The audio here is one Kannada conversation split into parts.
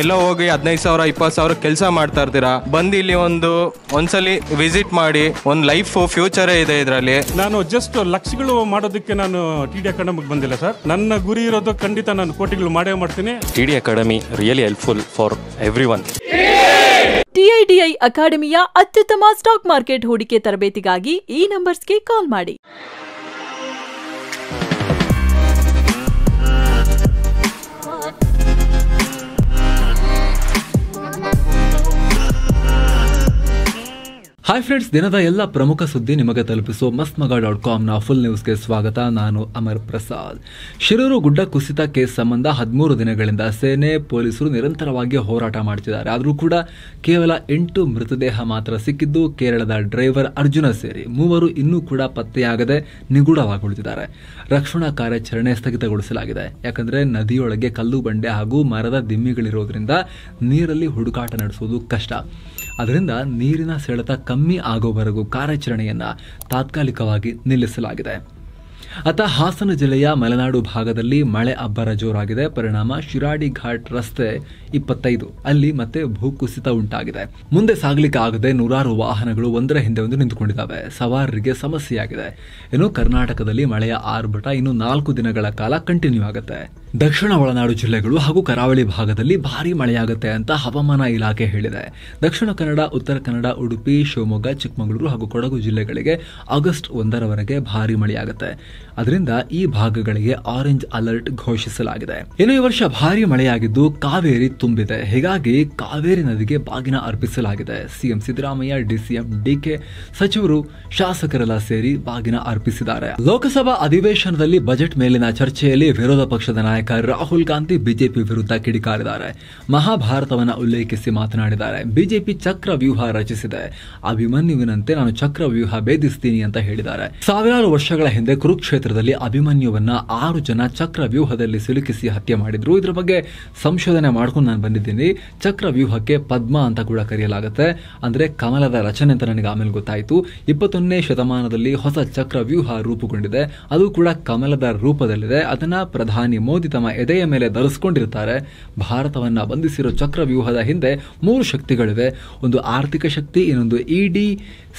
ಎಲ್ಲ ಹೋಗಿ ಹದಿನೈದು ಸಾವಿರ ಇಪ್ಪತ್ತು ಸಾವಿರ ಕೆಲಸ ಮಾಡ್ತಾ ಇರ್ತೀರಾ ಬಂದು ಇಲ್ಲಿ ಒಂದು ಒಂದ್ಸಲಿ ವಿಸಿಟ್ ಮಾಡಿ ಒಂದು ಲೈಫ್ ಫ್ಯೂಚರೇ ಇದೆ ಇದರಲ್ಲಿ ನಾನು ಜಸ್ಟ್ ಲಕ್ಷಗಳು ಮಾಡೋದಕ್ಕೆ ನಾನು ಟಿ ಡಿ ಅಕಾಡೆಮಿಗೆ ಬಂದಿಲ್ಲ ಸರ್ ನನ್ನ ಗುರಿ ಇರೋದು ಖಂಡಿತ ನಾನು ಕೋಟಿಗಳು ಮಾಡೇ ಮಾಡ್ತೀನಿ T D academy really helpful for everyone ಟಿಐಡಿಐ ಅಕಾಡೆಮಿಯ ಅತ್ಯುತ್ತಮ ಸ್ಟಾಕ್ ಮಾರ್ಕೆಟ್ ಹೂಡಿಕೆ ತರಬೇತಿಗಾಗಿ ಈ ನಂಬರ್ಸ್ಗೆ ಕಾಲ್ ಮಾಡಿ ಹಾಯ್ ಫ್ರೆಂಡ್ಸ್ ದಿನದ ಎಲ್ಲ ಪ್ರಮುಖ ಸುದ್ದಿ ನಿಮಗೆ ತಲುಪಿಸೋ ಮಸ್ಮಗ ಡಾಟ್ ಕಾಮ್ನ ಫುಲ್ ನ್ಯೂಸ್ಗೆ ಸ್ವಾಗತ ನಾನು ಅಮರ್ ಪ್ರಸಾದ್ ಶಿರೂರು ಗುಡ್ಡ ಕುಸಿತ ಕೇಸ್ ಸಂಬಂಧ ಹದಿಮೂರು ದಿನಗಳಿಂದ ಸೇನೆ ಪೊಲೀಸರು ನಿರಂತರವಾಗಿ ಹೋರಾಟ ಮಾಡುತ್ತಿದ್ದಾರೆ ಆದರೂ ಕೂಡ ಕೇವಲ ಎಂಟು ಮೃತದೇಹ ಮಾತ್ರ ಸಿಕ್ಕಿದ್ದು ಕೇರಳದ ಡ್ರೈವರ್ ಅರ್ಜುನ ಸೇರಿ ಮೂವರು ಇನ್ನೂ ಕೂಡ ಪತ್ತೆಯಾಗದೆ ನಿಗೂಢವಾಗಿ ರಕ್ಷಣಾ ಕಾರ್ಯಾಚರಣೆ ಸ್ಥಗಿತಗೊಳಿಸಲಾಗಿದೆ ಯಾಕಂದರೆ ನದಿಯೊಳಗೆ ಕಲ್ಲು ಬಂಡೆ ಹಾಗೂ ಮರದ ದಿಮ್ಮಿಗಳಿರೋದ್ರಿಂದ ನೀರಲ್ಲಿ ಹುಡುಕಾಟ ನಡೆಸುವುದು ಕಷ್ಟ ಅದರಿಂದ ನೀರಿನ ಸೆಳೆತ ಕಮ್ಮಿ ಆಗೋವರೆಗೂ ಕಾರ್ಯಾಚರಣೆಯನ್ನು ತಾತ್ಕಾಲಿಕವಾಗಿ ನಿಲ್ಲಿಸಲಾಗಿದೆ ಅತ ಹಾಸನ ಜಿಲ್ಲೆಯ ಮಲೆನಾಡು ಭಾಗದಲ್ಲಿ ಮಳೆ ಅಬ್ಬರ ಜೋರಾಗಿದೆ ಪರಿಣಾಮ ಶಿರಾಡಿ ಘಾಟ್ ರಸ್ತೆ ಇಪ್ಪತ್ತೈದು ಅಲ್ಲಿ ಮತ್ತೆ ಭೂಕುಸಿತ ಉಂಟಾಗಿದೆ ಮುಂದೆ ಸಾಗಲಿಕ್ಕೆ ಆಗದೆ ನೂರಾರು ವಾಹನಗಳು ಒಂದರ ಹಿಂದೆ ಒಂದು ನಿಂತುಕೊಂಡಿದ್ದಾವೆ ಸವಾರರಿಗೆ ಸಮಸ್ಯೆಯಾಗಿದೆ ಇನ್ನು ಕರ್ನಾಟಕದಲ್ಲಿ ಮಳೆಯ ಆರ್ಭಟ ಇನ್ನು ನಾಲ್ಕು ದಿನಗಳ ಕಾಲ ಕಂಟಿನ್ಯೂ ಆಗುತ್ತೆ ದಕ್ಷಿಣ ಒಳನಾಡು ಜಿಲ್ಲೆಗಳು ಹಾಗೂ ಕರಾವಳಿ ಭಾಗದಲ್ಲಿ ಭಾರಿ ಮಳೆಯಾಗುತ್ತೆ ಅಂತ ಹವಾಮಾನ ಇಲಾಖೆ ಹೇಳಿದೆ ದಕ್ಷಿಣ ಕನ್ನಡ ಉತ್ತರ ಕನ್ನಡ ಉಡುಪಿ ಶಿವಮೊಗ್ಗ ಚಿಕ್ಕಮಗಳೂರು ಹಾಗೂ ಕೊಡಗು ಜಿಲ್ಲೆಗಳಿಗೆ ಆಗಸ್ಟ್ ಒಂದರವರೆಗೆ ಭಾರಿ ಮಳೆಯಾಗುತ್ತೆ ಅದರಿಂದ ಈ ಭಾಗಗಳಿಗೆ ಆರೆಂಜ್ ಅಲರ್ಟ್ ಘೋಷಿಸಲಾಗಿದೆ ಇನ್ನು ಈ ವರ್ಷ ಭಾರಿ ಮಳೆಯಾಗಿದ್ದು ಕಾವೇರಿ ತುಂಬಿದೆ ಹೀಗಾಗಿ ಕಾವೇರಿ ನದಿಗೆ ಬಾಗಿನ ಅರ್ಪಿಸಲಾಗಿದೆ ಸಿಎಂ ಸಿದ್ದರಾಮಯ್ಯ ಡಿಸಿಎಂ ಡಿಕೆ ಸಚಿವರು ಶಾಸಕರೆಲ್ಲ ಸೇರಿ ಬಾಗಿನ ಅರ್ಪಿಸಿದ್ದಾರೆ ಲೋಕಸಭಾ ಅಧಿವೇಶನದಲ್ಲಿ ಬಜೆಟ್ ಮೇಲಿನ ಚರ್ಚೆಯಲ್ಲಿ ವಿರೋಧ ಪಕ್ಷದ ನಾಯಕ ರಾಹುಲ್ ಗಾಂಧಿ ಬಿಜೆಪಿ ವಿರುದ್ಧ ಕಿಡಿಕಾರಿದ್ದಾರೆ ಮಹಾಭಾರತವನ್ನು ಉಲ್ಲೇಖಿಸಿ ಮಾತನಾಡಿದ್ದಾರೆ ಬಿಜೆಪಿ ಚಕ್ರ ವ್ಯೂಹ ರಚಿಸಿದೆ ಅಭಿಮನ್ಯುವಿನಂತೆ ನಾನು ಚಕ್ರ ವ್ಯೂಹ ಭೇದಿಸ್ತೀನಿ ಅಂತ ಹೇಳಿದ್ದಾರೆ ಸಾವಿರಾರು ವರ್ಷಗಳ ಹಿಂದೆ ಕುರುಕ್ಷೇತ್ರದಲ್ಲಿ ಅಭಿಮನ್ಯುವನ್ನ ಆರು ಜನ ಚಕ್ರ ವ್ಯೂಹದಲ್ಲಿ ಸಿಲುಕಿಸಿ ಹತ್ಯೆ ಮಾಡಿದ್ರು ಇದರ ಬಗ್ಗೆ ಸಂಶೋಧನೆ ಮಾಡ್ಕೊಂಡು ನಾನು ಬಂದಿದ್ದೀನಿ ಚಕ್ರ ವ್ಯೂಹಕ್ಕೆ ಪದ್ಮ ಅಂತ ಕೂಡ ಕರೆಯಲಾಗುತ್ತೆ ಅಂದ್ರೆ ಕಮಲದ ರಚನೆ ಅಂತ ನನಗೆ ಆಮೇಲೆ ಗೊತ್ತಾಯಿತು ಇಪ್ಪತ್ತೊಂದನೇ ಶತಮಾನದಲ್ಲಿ ಹೊಸ ಚಕ್ರ ವ್ಯೂಹ ರೂಪುಗೊಂಡಿದೆ ಅದು ಕೂಡ ಕಮಲದ ರೂಪದಲ್ಲಿದೆ ಅದನ್ನ ಪ್ರಧಾನಿ ಮೋದಿ ತಮ್ಮ ಎದೆಯ ಮೇಲೆ ಧರಿಸ್ಕೊಂಡಿರ್ತಾರೆ ಭಾರತವನ್ನು ಬಂಧಿಸಿರೋ ಚಕ್ರವ್ಯೂಹದ ಹಿಂದೆ ಮೂರು ಶಕ್ತಿಗಳಿವೆ ಒಂದು ಆರ್ಥಿಕ ಶಕ್ತಿ ಇನ್ನೊಂದು ಇಡಿ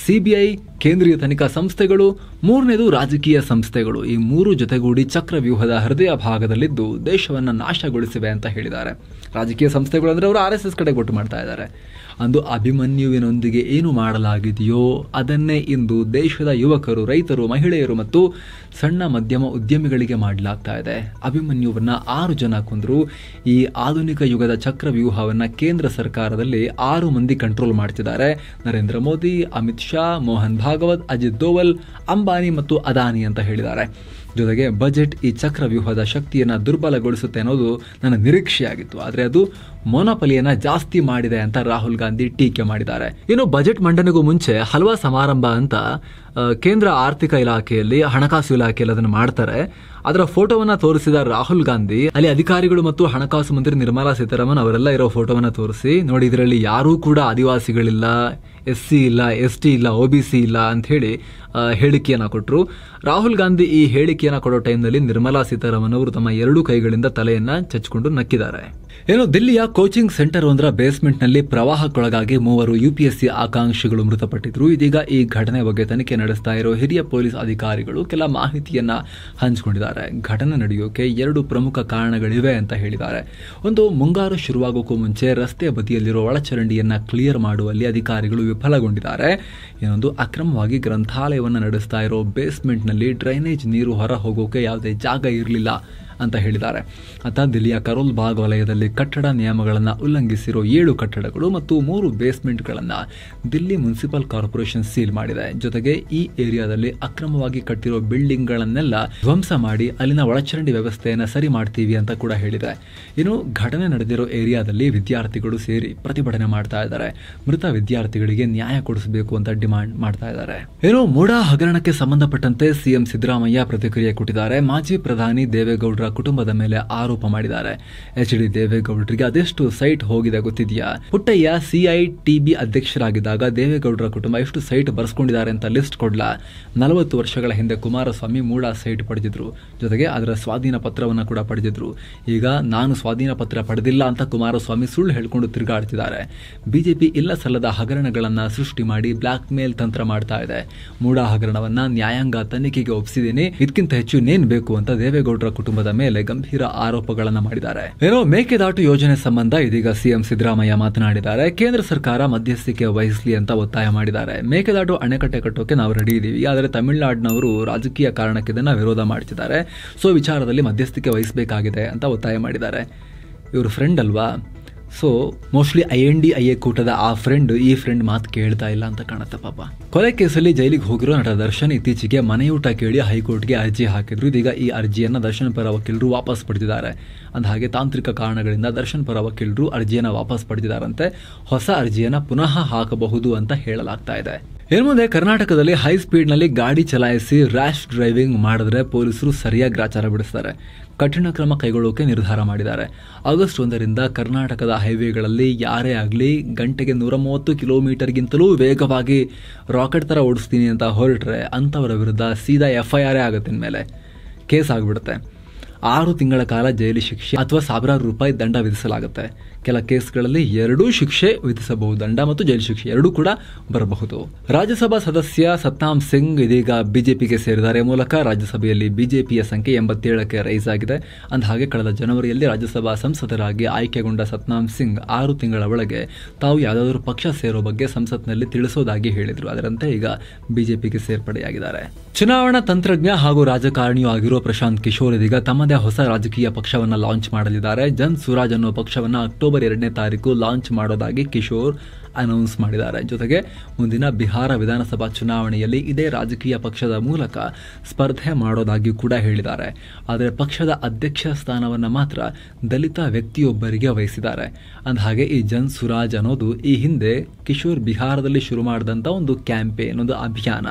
ಸಿಬಿಐ ಕೇಂದ್ರೀಯ ತನಿಖಾ ಸಂಸ್ಥೆಗಳು ಮೂರನೇದು ರಾಜಕೀಯ ಸಂಸ್ಥೆಗಳು ಈ ಮೂರು ಜೊತೆಗೂಡಿ ಚಕ್ರವ್ಯೂಹದ ಹೃದಯ ಭಾಗದಲ್ಲಿದ್ದು ದೇಶವನ್ನು ನಾಶಗೊಳಿಸಿವೆ ಅಂತ ಹೇಳಿದ್ದಾರೆ ರಾಜಕೀಯ ಸಂಸ್ಥೆಗಳು ಅಂದರೆ ಅವರು ಆರ್ ಎಸ್ ಎಸ್ ಕಡೆ ಒಟ್ಟು ಮಾಡ್ತಾ ಇದ್ದಾರೆ ಅಂದು ಅಭಿಮನ್ಯುವಿನೊಂದಿಗೆ ಏನು ಮಾಡಲಾಗಿದೆಯೋ ಅದನ್ನೇ ಇಂದು ದೇಶದ ಯುವಕರು ರೈತರು ಮಹಿಳೆಯರು ಮತ್ತು ಸಣ್ಣ ಮಧ್ಯಮ ಉದ್ಯಮಿಗಳಿಗೆ ಮಾಡಲಾಗ್ತಾ ಇದೆ ಅಭಿಮನ್ಯು ಆರು ಜನ ಕುಂದರು ಈ ಆಧುನಿಕ ಯುಗದ ಚಕ್ರ ವ್ಯೂಹವನ್ನು ಕೇಂದ್ರ ಸರ್ಕಾರದಲ್ಲಿ ಆರು ಮಂದಿ ಕಂಟ್ರೋಲ್ ಮಾಡ್ತಿದ್ದಾರೆ ನರೇಂದ್ರ ಮೋದಿ ಅಮಿತ್ ಶಾ ಮೋಹನ್ ಭಾಗವತ್ ಅಜಿತ್ ದೋವಲ್ ಅಂಬಾನಿ ಮತ್ತು ಅದಾನಿ ಅಂತ ಹೇಳಿದ್ದಾರೆ ಜೊತೆಗೆ ಬಜೆಟ್ ಈ ಚಕ್ರ ವ್ಯೂಹದ ಶಕ್ತಿಯನ್ನು ದುರ್ಬಲಗೊಳಿಸುತ್ತೆ ಅನ್ನೋದು ನನ್ನ ನಿರೀಕ್ಷೆಯಾಗಿತ್ತು ಆದರೆ ಅದು ಮೊನಪಲಿಯನ್ನು ಜಾಸ್ತಿ ಮಾಡಿದೆ ಅಂತ ರಾಹುಲ್ ಗಾಂಧಿ ಟೀಕೆ ಮಾಡಿದ್ದಾರೆ ಇನ್ನು ಬಜೆಟ್ ಮಂಡನೆಗೂ ಮುಂಚೆ ಹಲ್ವಾ ಸಮಾರಂಭ ಅಂತ ಕೇಂದ್ರ ಆರ್ಥಿಕ ಇಲಾಖೆಯಲ್ಲಿ ಹಣಕಾಸು ಇಲಾಖೆಯಲ್ಲಿ ಅದನ್ನು ಮಾಡ್ತಾರೆ ಅದರ ಫೋಟೋವನ್ನ ತೋರಿಸಿದ ರಾಹುಲ್ ಗಾಂಧಿ ಅಲ್ಲಿ ಅಧಿಕಾರಿಗಳು ಮತ್ತು ಹಣಕಾಸು ಮಂತ್ರಿ ನಿರ್ಮಲಾ ಸೀತಾರಾಮನ್ ಅವರೆಲ್ಲ ಇರೋ ಫೋಟೋವನ್ನ ತೋರಿಸಿ ನೋಡಿ ಇದರಲ್ಲಿ ಯಾರೂ ಕೂಡ ಆದಿವಾಸಿಗಳಿಲ್ಲ ಎಸ್ ಸಿ ಇಲ್ಲ ಎಸ್ ಟಿ ಇಲ್ಲ ಒ ಬಿ ಸಿ ಇಲ್ಲ ಅಂತ ಹೇಳಿ ಹೇಳಿಕೆಯನ್ನು ಕೊಟ್ಟರು ರಾಹುಲ್ ಗಾಂಧಿ ಈ ಹೇಳಿಕೆಯನ್ನು ಕೊಡೋ ಟೈಮ್ನಲ್ಲಿ ನಿರ್ಮಲಾ ಸೀತಾರಾಮನ್ ಅವರು ತಮ್ಮ ಎರಡು ಕೈಗಳಿಂದ ತಲೆಯನ್ನು ಚಚ್ಕೊಂಡು ನಕ್ಕಿದ್ದಾರೆ ಏನು ದಿಲ್ಲಿಯ ಕೋಚಿಂಗ್ ಸೆಂಟರ್ ಒಂದರ ಬೇಸ್ಮೆಂಟ್ನಲ್ಲಿ ಪ್ರವಾಹಕ್ಕೊಳಗಾಗಿ ಮೂವರು ಯುಪಿಎಸ್ಸಿ ಆಕಾಂಕ್ಷಿಗಳು ಮೃತಪಟ್ಟಿದ್ರು ಇದೀಗ ಈ ಘಟನೆ ಬಗ್ಗೆ ತನಿಖೆ ನಡೆಸ್ತಾ ಇರೋ ಹಿರಿಯ ಪೊಲೀಸ್ ಅಧಿಕಾರಿಗಳು ಕೆಲ ಮಾಹಿತಿಯನ್ನ ಹಂಚಿಕೊಂಡಿದ್ದಾರೆ ಘಟನೆ ನಡೆಯೋಕೆ ಎರಡು ಪ್ರಮುಖ ಕಾರಣಗಳಿವೆ ಅಂತ ಹೇಳಿದ್ದಾರೆ ಒಂದು ಮುಂಗಾರು ಶುರುವಾಗೋಕ್ಕೂ ಮುಂಚೆ ರಸ್ತೆ ಬದಿಯಲ್ಲಿರೋ ಒಳಚರಂಡಿಯನ್ನ ಕ್ಲಿಯರ್ ಮಾಡುವಲ್ಲಿ ಅಧಿಕಾರಿಗಳು ವಿಫಲಗೊಂಡಿದ್ದಾರೆ ಇನ್ನೊಂದು ಅಕ್ರಮವಾಗಿ ಗ್ರಂಥಾಲಯವನ್ನು ನಡೆಸ್ತಾ ಇರೋ ಬೇಸ್ಮೆಂಟ್ನಲ್ಲಿ ಡ್ರೈನೇಜ್ ನೀರು ಹೊರ ಹೋಗೋಕೆ ಯಾವುದೇ ಜಾಗ ಇರಲಿಲ್ಲ ಅಂತ ಹೇಳಿದ್ದಾರೆ ಅತ ದಿಲ್ಲಿಯ ಕರೋಲ್ ಬಾಗ್ ವಲಯದಲ್ಲಿ ಕಟ್ಟಡ ನಿಯಮಗಳನ್ನು ಉಲ್ಲಂಘಿಸಿರೋ ಏಳು ಕಟ್ಟಡಗಳು ಮತ್ತು ಮೂರು ಬೇಸ್ಮೆಂಟ್ಗಳನ್ನು ದಿಲ್ಲಿ ಮುನ್ಸಿಪಲ್ ಕಾರ್ಪೊರೇಷನ್ ಸೀಲ್ ಮಾಡಿದೆ ಜೊತೆಗೆ ಈ ಏರಿಯಾದಲ್ಲಿ ಅಕ್ರಮವಾಗಿ ಕಟ್ಟಿರೋ ಬಿಲ್ಡಿಂಗ್ಗಳನ್ನೆಲ್ಲ ಧ್ವಂಸ ಮಾಡಿ ಅಲ್ಲಿನ ಒಳಚರಂಡಿ ವ್ಯವಸ್ಥೆಯನ್ನು ಸರಿ ಮಾಡ್ತೀವಿ ಅಂತ ಕೂಡ ಹೇಳಿದೆ ಇನ್ನು ಘಟನೆ ನಡೆದಿರೋ ಏರಿಯಾದಲ್ಲಿ ವಿದ್ಯಾರ್ಥಿಗಳು ಸೇರಿ ಪ್ರತಿಭಟನೆ ಮಾಡ್ತಾ ಇದ್ದಾರೆ ಮೃತ ವಿದ್ಯಾರ್ಥಿಗಳಿಗೆ ನ್ಯಾಯ ಕೊಡಿಸಬೇಕು ಅಂತ ಡಿಮಾಂಡ್ ಮಾಡ್ತಾ ಇದ್ದಾರೆ ಏನು ಮೂಡಾ ಹಗರಣಕ್ಕೆ ಸಂಬಂಧಪಟ್ಟಂತೆ ಸಿಎಂ ಸಿದ್ದರಾಮಯ್ಯ ಪ್ರತಿಕ್ರಿಯೆ ಕೊಟ್ಟಿದ್ದಾರೆ ಮಾಜಿ ಪ್ರಧಾನಿ ದೇವೇಗೌಡರ ಕುಟುಂಬದ ಮೇಲೆ ಆರೋಪ ಮಾಡಿದ್ದಾರೆ ಎಚ್ ಡಿ ದೇವೇಗೌಡರಿಗೆ ಅದೆಷ್ಟು ಸೈಟ್ ಹೋಗಿದೆ ಗೊತ್ತಿದೆಯಾ ಪುಟ್ಟಯ್ಯ ಸಿಐ ಟಿಬಿ ಅಧ್ಯಕ್ಷರಾಗಿದ್ದಾಗ ದೇವೇಗೌಡರ ಕುಟುಂಬ ಎಷ್ಟು ಸೈಟ್ ಬರ್ಸ್ಕೊಂಡಿದ್ದಾರೆ ಅಂತ ಲಿಸ್ಟ್ ಕೊಡ್ಲಾ ನಲವತ್ತು ವರ್ಷಗಳ ಹಿಂದೆ ಕುಮಾರಸ್ವಾಮಿ ಮೂಡ ಸೈಟ್ ಪಡೆದಿದ್ರು ಜೊತೆಗೆ ಅದರ ಸ್ವಾಧೀನ ಪತ್ರವನ್ನು ಕೂಡ ಪಡೆದಿದ್ರು ಈಗ ನಾನು ಸ್ವಾಧೀನ ಪತ್ರ ಪಡೆದಿಲ್ಲ ಅಂತ ಕುಮಾರಸ್ವಾಮಿ ಸುಳ್ಳು ಹೇಳಿಕೊಂಡು ತಿರುಗಾಡ್ತಿದ್ದಾರೆ ಬಿಜೆಪಿ ಇಲ್ಲ ಸಲ್ಲದ ಹಗರಣಗಳನ್ನು ಸೃಷ್ಟಿ ಮಾಡಿ ಬ್ಲಾಕ್ ಮೇಲ್ ತಂತ್ರ ಮಾಡ್ತಾ ಇದೆ ಮೂಡ ಹಗರಣವನ್ನ ನ್ಯಾಯಾಂಗ ತನಿಖೆಗೆ ಒಪ್ಪಿಸಿದ್ದೀನಿ ಇದಕ್ಕಿಂತ ಹೆಚ್ಚು ಇನ್ನೇನು ಬೇಕು ಅಂತ ದೇವೇಗೌಡರ ಕುಟುಂಬದ ಮೇಲೆ ಗಂಭೀರ ಆರೋಪಗಳನ್ನು ಮಾಡಿದ್ದಾರೆ ಏನೋ ಮೇಕೆದಾಟು ಯೋಜನೆ ಸಂಬಂಧ ಇದೀಗ ಸಿಎಂ ಸಿದ್ದರಾಮಯ್ಯ ಮಾತನಾಡಿದ್ದಾರೆ ಕೇಂದ್ರ ಸರ್ಕಾರ ಮಧ್ಯಸ್ಥಿಕೆ ವಹಿಸಲಿ ಅಂತ ಒತ್ತಾಯ ಮಾಡಿದ್ದಾರೆ ಮೇಕೆದಾಟು ಅಣೆಕಟ್ಟೆ ಕಟ್ಟೋಕೆ ನಾವು ರೆಡಿ ಇದ್ದೀವಿ ಆದರೆ ತಮಿಳುನಾಡಿನವರು ರಾಜಕೀಯ ಕಾರಣಕ್ಕೆ ಇದನ್ನ ವಿರೋಧ ಮಾಡ್ತಿದ್ದಾರೆ ಸೊ ವಿಚಾರದಲ್ಲಿ ಮಧ್ಯಸ್ಥಿಕೆ ವಹಿಸಬೇಕಾಗಿದೆ ಅಂತ ಒತ್ತಾಯ ಮಾಡಿದ್ದಾರೆ ಇವರು ಫ್ರೆಂಡ್ ಅಲ್ವಾ so mostly I N D I A ಕೂಟದ ಆ ಫ್ರೆಂಡ್ ಈ ಫ್ರೆಂಡ್ ಮಾತು ಕೇಳ್ತಾ ಇಲ್ಲ ಅಂತ ಕಾಣುತ್ತೆ ಪಾಪ ಕೊಲೆ ಕೇಸಲ್ಲಿ ಜೈಲಿಗೆ ಹೋಗಿರೋ ನಟ ದರ್ಶನ್ ಇತ್ತೀಚೆಗೆ ಮನೆಯೂಟ ಕೇಳಿ ಹೈಕೋರ್ಟ್ಗೆ ಅರ್ಜಿ ಹಾಕಿದ್ರು ಇದೀಗ ಈ ಅರ್ಜಿಯನ್ನ ದರ್ಶನ್ ಪರ ವಕೀಲರು ವಾಪಸ್ ಪಡೆದಿದ್ದಾರೆ ಅಂದ ಹಾಗೆ ತಾಂತ್ರಿಕ ಕಾರಣಗಳಿಂದ ದರ್ಶನ್ ಪರ ವಕೀಲರು ಅರ್ಜಿಯನ್ನು ವಾಪಸ್ ಪಡೆದಿದ್ದಾರಂತೆ ಹೊಸ ಅರ್ಜಿಯನ್ನ ಪುನಃ ಹಾಕಬಹುದು ಅಂತ ಹೇಳಲಾಗ್ತಾ ಇದೆ ಇನ್ ಮುಂದೆ ಕರ್ನಾಟಕದಲ್ಲಿ ಹೈ ಸ್ಪೀಡ್ನಲ್ಲಿ ಗಾಡಿ ಚಲಾಯಿಸಿ ರ್ಯಾಶ್ ಡ್ರೈವಿಂಗ್ ಮಾಡಿದ್ರೆ ಪೊಲೀಸರು ಸರಿಯಾಗಿ ಗ್ರಾಚಾರ ಬಿಡಿಸ್ತಾರೆ ಕಠಿಣ ಕ್ರಮ ಕೈಗೊಳ್ಳೋಕೆ ನಿರ್ಧಾರ ಮಾಡಿದ್ದಾರೆ ಆಗಸ್ಟ್ ಒಂದರಿಂದ ಕರ್ನಾಟಕದ ಹೈವೇಗಳಲ್ಲಿ ಯಾರೇ ಆಗಲಿ ಗಂಟೆಗೆ ನೂರ ಮೂವತ್ತು ಕಿಲೋಮೀಟರ್ಗಿಂತಲೂ ವೇಗವಾಗಿ ರಾಕೆಟ್ ಥರ ಓಡಿಸ್ತೀನಿ ಅಂತ ಹೊರಟ್ರೆ ಅಂಥವರ ವಿರುದ್ಧ ಸೀದಾ ಎಫ್ ಐ ಆರೇ ಆಗುತ್ತೆ ಮೇಲೆ ಕೇಸ್ ಆಗಿಬಿಡುತ್ತೆ ಆರು ತಿಂಗಳ ಕಾಲ ಜೈಲು ಶಿಕ್ಷೆ ಅಥವಾ ಸಾವಿರಾರು ರೂಪಾಯಿ ದಂಡ ವಿಧಿಸಲಾಗುತ್ತೆ ಕೆಲ ಕೇಸ್ಗಳಲ್ಲಿ ಎರಡೂ ಶಿಕ್ಷೆ ವಿಧಿಸಬಹುದು ದಂಡ ಮತ್ತು ಜೈಲು ಶಿಕ್ಷೆ ಎರಡೂ ಕೂಡ ಬರಬಹುದು ರಾಜ್ಯಸಭಾ ಸದಸ್ಯ ಸತ್ನಾಮ್ ಸಿಂಗ್ ಇದೀಗ ಬಿಜೆಪಿಗೆ ಸೇರಿದ್ದಾರೆ ಮೂಲಕ ರಾಜ್ಯಸಭೆಯಲ್ಲಿ ಬಿಜೆಪಿಯ ಸಂಖ್ಯೆ ಎಂಬತ್ತೇಳಕ್ಕೆ ರೈಸ್ ಆಗಿದೆ ಅಂದ ಹಾಗೆ ಕಳೆದ ಜನವರಿಯಲ್ಲಿ ರಾಜ್ಯಸಭಾ ಸಂಸದರಾಗಿ ಆಯ್ಕೆಗೊಂಡ ಸತ್ನಾಮ್ ಸಿಂಗ್ ಆರು ತಿಂಗಳ ಒಳಗೆ ತಾವು ಯಾವುದಾದರೂ ಪಕ್ಷ ಸೇರೋ ಬಗ್ಗೆ ಸಂಸತ್ನಲ್ಲಿ ತಿಳಿಸೋದಾಗಿ ಹೇಳಿದರು ಅದರಂತೆ ಈಗ ಬಿಜೆಪಿಗೆ ಸೇರ್ಪಡೆಯಾಗಿದ್ದಾರೆ ಚುನಾವಣಾ ತಂತ್ರಜ್ಞ ಹಾಗೂ ರಾಜಕಾರಣಿಯೂ ಆಗಿರುವ ಪ್ರಶಾಂತ್ ಕಿಶೋರ್ ಇದೀಗ ತಮ್ಮ ಹೊಸ ರಾಜಕೀಯ ಪಕ್ಷವನ್ನು ಲಾಂಚ್ ಮಾಡಲಿದ್ದಾರೆ ಜನ್ ಸುರಾಜ್ ಅನ್ನೋ ಪಕ್ಷವನ್ನು ಅಕ್ಟೋಬರ್ ಎರಡನೇ ತಾರೀಕು ಲಾಂಚ್ ಮಾಡೋದಾಗಿ ಕಿಶೋರ್ ಅನೌನ್ಸ್ ಮಾಡಿದ್ದಾರೆ ಜೊತೆಗೆ ಮುಂದಿನ ಬಿಹಾರ ವಿಧಾನಸಭಾ ಚುನಾವಣೆಯಲ್ಲಿ ಇದೇ ರಾಜಕೀಯ ಪಕ್ಷದ ಮೂಲಕ ಸ್ಪರ್ಧೆ ಮಾಡೋದಾಗಿ ಕೂಡ ಹೇಳಿದ್ದಾರೆ ಆದರೆ ಪಕ್ಷದ ಅಧ್ಯಕ್ಷ ಸ್ಥಾನವನ್ನು ಮಾತ್ರ ದಲಿತ ವ್ಯಕ್ತಿಯೊಬ್ಬರಿಗೆ ವಹಿಸಿದ್ದಾರೆ ಅಂದಹಾಗೆ ಈ ಜನ್ ಸುರಾಜ್ ಅನ್ನೋದು ಈ ಹಿಂದೆ ಕಿಶೋರ್ ಬಿಹಾರದಲ್ಲಿ ಶುರು ಮಾಡಿದಂಥ ಒಂದು ಕ್ಯಾಂಪೇನ್ ಒಂದು ಅಭಿಯಾನ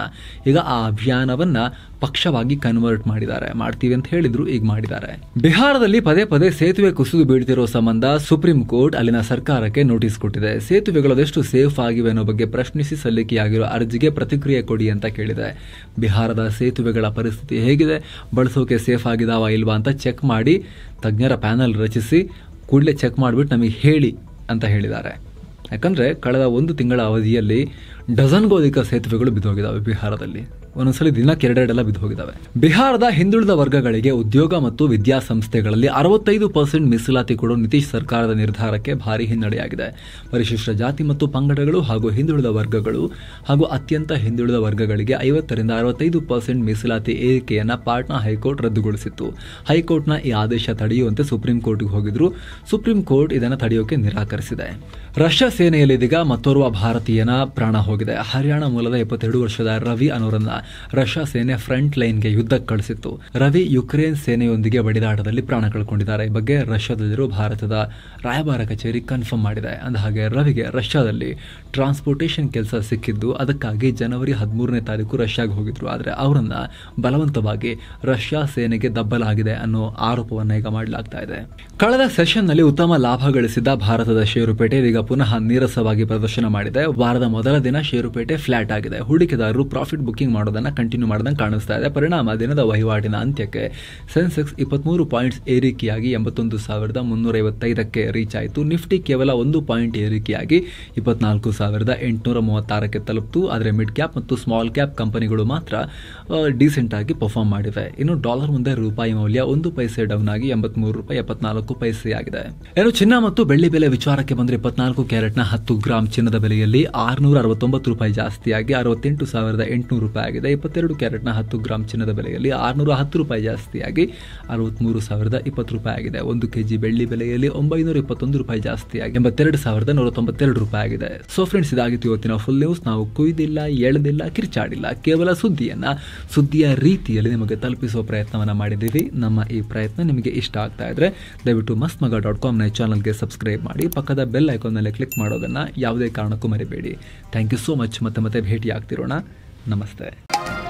ಈಗ ಆ ಅಭಿಯಾನವನ್ನು ಪಕ್ಷವಾಗಿ ಕನ್ವರ್ಟ್ ಮಾಡಿದ್ದಾರೆ ಮಾಡ್ತೀವಿ ಅಂತ ಹೇಳಿದ್ರು ಈಗ ಮಾಡಿದ್ದಾರೆ ಬಿಹಾರದಲ್ಲಿ ಪದೇ ಪದೇ ಸೇತುವೆ ಕುಸಿದು ಬೀಳ್ತಿರೋ ಸಂಬಂಧ ಸುಪ್ರೀಂ ಕೋರ್ಟ್ ಅಲ್ಲಿನ ಸರ್ಕಾರಕ್ಕೆ ನೋಟಿಸ್ ಕೊಟ್ಟಿದೆ ಸೇತುವೆಗಳು ಅದೆಷ್ಟು ಸೇಫ್ ಆಗಿವೆ ಅನ್ನೋ ಬಗ್ಗೆ ಪ್ರಶ್ನಿಸಿ ಸಲ್ಲಿಕೆಯಾಗಿರೋ ಅರ್ಜಿಗೆ ಪ್ರತಿಕ್ರಿಯೆ ಕೊಡಿ ಅಂತ ಕೇಳಿದೆ ಬಿಹಾರದ ಸೇತುವೆಗಳ ಪರಿಸ್ಥಿತಿ ಹೇಗಿದೆ ಬಳಸೋಕೆ ಸೇಫ್ ಆಗಿದಾವ ಇಲ್ವಾ ಅಂತ ಚೆಕ್ ಮಾಡಿ ತಜ್ಞರ ಪ್ಯಾನಲ್ ರಚಿಸಿ ಕೂಡಲೇ ಚೆಕ್ ಮಾಡಿಬಿಟ್ಟು ನಮಗೆ ಹೇಳಿ ಅಂತ ಹೇಳಿದ್ದಾರೆ ಯಾಕಂದರೆ ಕಳೆದ ಒಂದು ತಿಂಗಳ ಅವಧಿಯಲ್ಲಿ ಅಧಿಕ ಸೇತುವೆಗಳು ಬಿದ್ದೋಗಿದ್ದಾವೆ ಬಿಹಾರದಲ್ಲಿ ಒಂದೊಂದ್ಸಲಿ ದಿನಕ್ಕೆ ಎರಡೆರಡೆಲ್ಲ ಬಿದ್ದು ಬಿಹಾರದ ಹಿಂದುಳಿದ ವರ್ಗಗಳಿಗೆ ಉದ್ಯೋಗ ಮತ್ತು ವಿದ್ಯಾಸಂಸ್ಥೆಗಳಲ್ಲಿ ಅರವತ್ತೈದು ಪರ್ಸೆಂಟ್ ಮೀಸಲಾತಿ ಕೊಡೋ ನಿತೀಶ್ ಸರ್ಕಾರದ ನಿರ್ಧಾರಕ್ಕೆ ಭಾರಿ ಹಿನ್ನಡೆಯಾಗಿದೆ ಪರಿಶಿಷ್ಟ ಜಾತಿ ಮತ್ತು ಪಂಗಡಗಳು ಹಾಗೂ ಹಿಂದುಳಿದ ವರ್ಗಗಳು ಹಾಗೂ ಅತ್ಯಂತ ಹಿಂದುಳಿದ ವರ್ಗಗಳಿಗೆ ಐವತ್ತರಿಂದ ಅರವತ್ತೈದು ಪರ್ಸೆಂಟ್ ಮೀಸಲಾತಿ ಏರಿಕೆಯನ್ನು ಪಾಟ್ನಾ ಹೈಕೋರ್ಟ್ ರದ್ದುಗೊಳಿಸಿತ್ತು ಹೈಕೋರ್ಟ್ನ ಈ ಆದೇಶ ತಡೆಯುವಂತೆ ಸುಪ್ರೀಂ ಕೋರ್ಟ್ಗೆ ಹೋಗಿದ್ರು ಸುಪ್ರೀಂ ಕೋರ್ಟ್ ಇದನ್ನು ತಡೆಯೋಕೆ ನಿರಾಕರಿಸಿದೆ ರಷ್ಯಾ ಸೇನೆಯಲ್ಲಿದ್ದೀಗ ಮತ್ತೋರ್ವ ಭಾರತೀಯನ ಪ್ರಾಣ ಹೋಗಿ ಹೋಗಿದೆ ಹರಿಯಾಣ ಮೂಲದ ಇಪ್ಪತ್ತೆರಡು ವರ್ಷದ ರವಿ ಅನೋರನ್ನ ರಷ್ಯಾ ಸೇನೆ ಫ್ರಂಟ್ ಲೈನ್ಗೆ ಯುದ್ಧಕ್ಕೆ ಕಳಿಸಿತ್ತು ರವಿ ಯುಕ್ರೇನ್ ಸೇನೆಯೊಂದಿಗೆ ಬಡಿದಾಟದಲ್ಲಿ ಪ್ರಾಣ ಕಳ್ಕೊಂಡಿದ್ದಾರೆ ಈ ಬಗ್ಗೆ ರಷ್ಯಾದಲ್ಲಿರುವ ಭಾರತದ ರಾಯಭಾರ ಕಚೇರಿ ಕನ್ಫರ್ಮ್ ಮಾಡಿದೆ ಅಂದ ಹಾಗೆ ರವಿಗೆ ರಷ್ಯಾದಲ್ಲಿ ಟ್ರಾನ್ಸ್ಪೋರ್ಟೇಷನ್ ಕೆಲಸ ಸಿಕ್ಕಿದ್ದು ಅದಕ್ಕಾಗಿ ಜನವರಿ ಹದಿಮೂರನೇ ತಾರೀಕು ರಷ್ಯಾಗೆ ಹೋಗಿದ್ರು ಆದರೆ ಅವರನ್ನ ಬಲವಂತವಾಗಿ ರಷ್ಯಾ ಸೇನೆಗೆ ದಬ್ಬಲಾಗಿದೆ ಅನ್ನೋ ಆರೋಪವನ್ನು ಈಗ ಮಾಡಲಾಗ್ತಾ ಇದೆ ಕಳೆದ ಸೆಷನ್ ನಲ್ಲಿ ಉತ್ತಮ ಲಾಭ ಗಳಿಸಿದ್ದ ಭಾರತದ ಷೇರುಪೇಟೆ ಈಗ ಪುನಃ ನೀರಸವಾಗಿ ಪ್ರದರ್ಶನ ಮಾಡಿದೆ ವಾರದ ಮೊದಲ ದಿನ ಷೇರುಪೇಟೆ ಫ್ಲಾಟ್ ಆಗಿದೆ ಹೂಡಿಕೆದಾರರು ಪ್ರಾಫಿಟ್ ಬುಕ್ಕಿಂಗ್ ಮಾಡೋದನ್ನು ಕಂಟಿನ್ಯೂ ಮಾಡಿದಂಗೆ ಕಾಣಿಸ್ತಾ ಇದೆ ಪರಿಣಾಮ ದಿನದ ವಹಿವಾಟಿನ ಅಂತ್ಯಕ್ಕೆ ಸೆನ್ಸೆಕ್ಸ್ ಇಪ್ಪತ್ತ್ಮೂರು ಪಾಯಿಂಟ್ಸ್ ಏರಿಕೆಯಾಗಿ ಎಂಬತ್ತೊಂದು ಸಾವಿರದ ಮುನ್ನೂರೈವತ್ತೈದಕ್ಕೆ ರೀಚ್ ಆಯಿತು ನಿಫ್ಟಿ ಕೇವಲ ಒಂದು ಪಾಯಿಂಟ್ ಏರಿಕೆಯಾಗಿ ಇಪ್ಪತ್ನಾಲ್ಕು ಸಾವಿರದ ಎಂಟುನೂರ ಮೂವತ್ತಾರಕ್ಕೆ ತಲುಪಿತು ಆದರೆ ಮಿಡ್ ಕ್ಯಾಪ್ ಮತ್ತು ಸ್ಮಾಲ್ ಕ್ಯಾಪ್ ಕಂಪನಿಗಳು ಮಾತ್ರ ಡೀಸೆಂಟ್ ಆಗಿ ಪರ್ಫಾರ್ಮ್ ಮಾಡಿವೆ ಇನ್ನು ಡಾಲರ್ ಮುಂದೆ ರೂಪಾಯಿ ಮೌಲ್ಯ ಒಂದು ಪೈಸೆ ಡೌನ್ ಆಗಿ ಎಂಬತ್ಮೂರು ರೂಪಾಯಿ ಎಪ್ಪತ್ನಾಲ್ಕು ಪೈಸೆ ಆಗಿದೆ ಇನ್ನು ಚಿನ್ನ ಮತ್ತು ಬೆಳ್ಳಿ ಬೆಲೆ ವಿಚಾರಕ್ಕೆ ಬಂದರೆ ಇಪ್ಪತ್ನಾಲ್ಕು ಕ್ಯಾರೆಟ್ನ ಹತ್ತು ಗ್ರಾಮ್ ಚಿನ್ನದ ಬೆಲೆಯಲ್ಲಿ ಆರುನೂರ ತೊಂಬತ್ತು ರೂಪಾಯಿ ಜಾಸ್ತಿಯಾಗಿ ಅರವತ್ತೆಂಟು ಸಾವಿರದ ಎಂಟುನೂರು ರೂಪಾಯಿ ಆಗಿದೆ ಇಪ್ಪತ್ತೆರಡು ಕ್ಯಾರೆಟ್ನ ಹತ್ತು ಗ್ರಾಮ್ ಚಿನ್ನದ ಬೆಲೆಯಲ್ಲಿ ಆರುನೂರ ಹತ್ತು ರೂಪಾಯಿ ಜಾಸ್ತಿಯಾಗಿ ಅರವತ್ತ್ಮೂರು ಸಾವಿರದ ಇಪ್ಪತ್ತು ರೂಪಾಯಿ ಆಗಿದೆ ಒಂದು ಕೆ ಜಿ ಬೆಳ್ಳಿ ಬೆಲೆಯಲ್ಲಿ ಒಂಬೈನೂರ ಇಪ್ಪತ್ತೊಂದು ರೂಪಾಯಿ ಜಾಸ್ತಿಯಾಗಿ ಎಂಬತ್ತೆರಡು ಸಾವಿರದ ನೂರ ತೊಂಬತ್ತೆರಡು ರೂಪಾಯಿ ಆಗಿದೆ ಸೊ ಫ್ರೆಂಡ್ಸ್ ಇದಾಗಿತ್ತು ಇವತ್ತಿನ ಫುಲ್ ನ್ಯೂಸ್ ನಾವು ಕುಯ್ದಿಲ್ಲ ಎಳೆದಿಲ್ಲ ಕಿರ್ಚಾಡಿಲ್ಲ ಕೇವಲ ಸುದ್ದಿಯನ್ನ ಸುದ್ದಿಯ ರೀತಿಯಲ್ಲಿ ನಿಮಗೆ ತಲುಪಿಸುವ ಪ್ರಯತ್ನವನ್ನು ಮಾಡಿದ್ದೀವಿ ನಮ್ಮ ಈ ಪ್ರಯತ್ನ ನಿಮಗೆ ಇಷ್ಟ ಆಗ್ತಾ ಇದ್ರೆ ದಯವಿಟ್ಟು ಮಸ್ತ್ ಮಗ ಡಾಟ್ ಕಾಮ್ನ ಚಾನಲ್ಗೆ ಸಬ್ಸ್ಕ್ರೈಬ್ ಮಾಡಿ ಪಕ್ಕದ ಬೆಲ್ ಐಕಾನ್ ಮೇಲೆ ಕ್ಲಿಕ್ ಮಾಡೋದನ್ನ ಯಾವುದೇ ಕಾರಣಕ್ಕೂ ಮರಿಬೇಡಿ thank you you so much ಮತ್ತೆ ಮತ್ತೆ ಭೇಟಿಯಾಗ್ತಿರೋಣ ನಮಸ್ತೆ